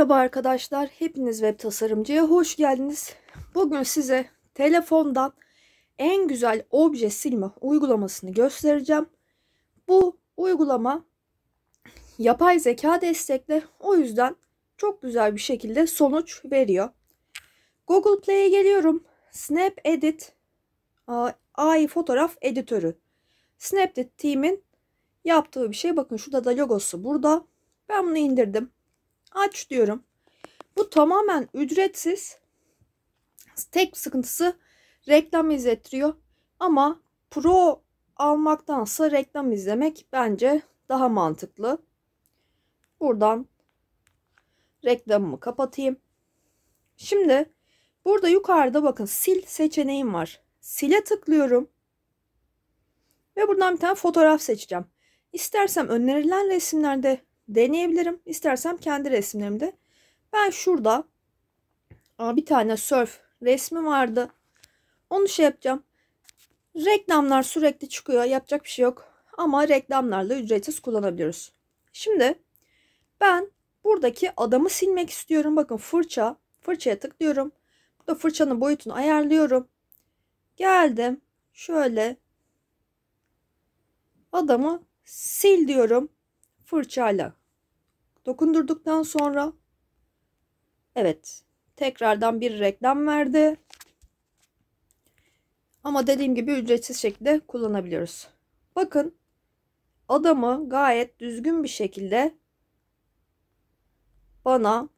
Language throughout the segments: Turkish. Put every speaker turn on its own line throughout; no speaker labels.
Merhaba arkadaşlar, hepiniz web tasarımcıya hoş geldiniz. Bugün size telefondan en güzel obje silme uygulamasını göstereceğim. Bu uygulama yapay zeka destekli, o yüzden çok güzel bir şekilde sonuç veriyor. Google Play'e geliyorum. Snap Edit AI fotoğraf editörü. Snapdit Team'in yaptığı bir şey. Bakın şurada da logosu burada. Ben bunu indirdim aç diyorum. Bu tamamen ücretsiz. Tek sıkıntısı reklam izletiyor. Ama pro almaktansa reklam izlemek bence daha mantıklı. Buradan reklamımı kapatayım. Şimdi burada yukarıda bakın sil seçeneğim var. Sile tıklıyorum. Ve buradan bir tane fotoğraf seçeceğim. İstersem önerilen resimlerde deneyebilirim. İstersem kendi resimlerimde. Ben şurada bir tane surf resmi vardı. Onu şey yapacağım. Reklamlar sürekli çıkıyor. Yapacak bir şey yok. Ama reklamlarla ücretsiz kullanabiliyoruz. Şimdi ben buradaki adamı silmek istiyorum. Bakın fırça. Fırçaya tıklıyorum. Burada fırçanın boyutunu ayarlıyorum. Geldim. Şöyle adamı sil diyorum fırçayla. Dokundurduktan sonra evet tekrardan bir reklam verdi. Ama dediğim gibi ücretsiz şekilde kullanabiliyoruz. Bakın adamı gayet düzgün bir şekilde bana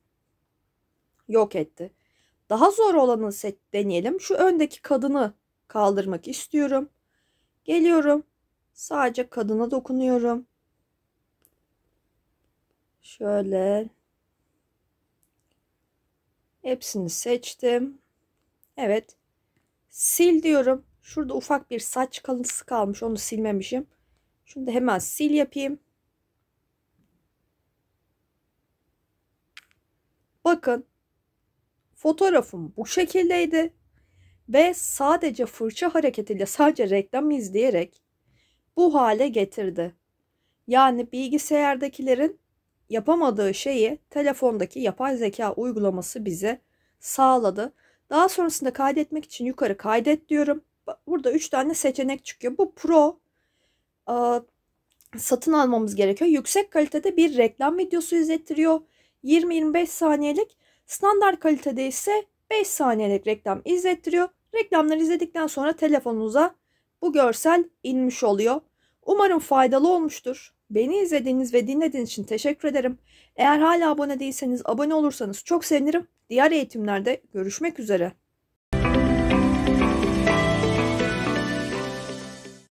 yok etti. Daha zor olanı deneyelim. Şu öndeki kadını kaldırmak istiyorum. Geliyorum. Sadece kadına dokunuyorum. Şöyle. Hepsini seçtim. Evet. Sil diyorum. Şurada ufak bir saç kalıntısı kalmış. Onu silmemişim. Şimdi hemen sil yapayım. Bakın. Fotoğrafım bu şekildeydi. Ve sadece fırça hareketiyle sadece reklam izleyerek bu hale getirdi. Yani bilgisayardakilerin yapamadığı şeyi telefondaki yapay zeka uygulaması bize sağladı. Daha sonrasında kaydetmek için yukarı kaydet diyorum. Burada 3 tane seçenek çıkıyor. Bu pro satın almamız gerekiyor. Yüksek kalitede bir reklam videosu izlettiriyor. 20-25 saniyelik. Standart kalitede ise 5 saniyelik reklam izlettiriyor. Reklamları izledikten sonra telefonunuza bu görsel inmiş oluyor. Umarım faydalı olmuştur. Beni izlediğiniz ve dinlediğiniz için teşekkür ederim. Eğer hala abone değilseniz abone olursanız çok sevinirim. Diğer eğitimlerde görüşmek üzere.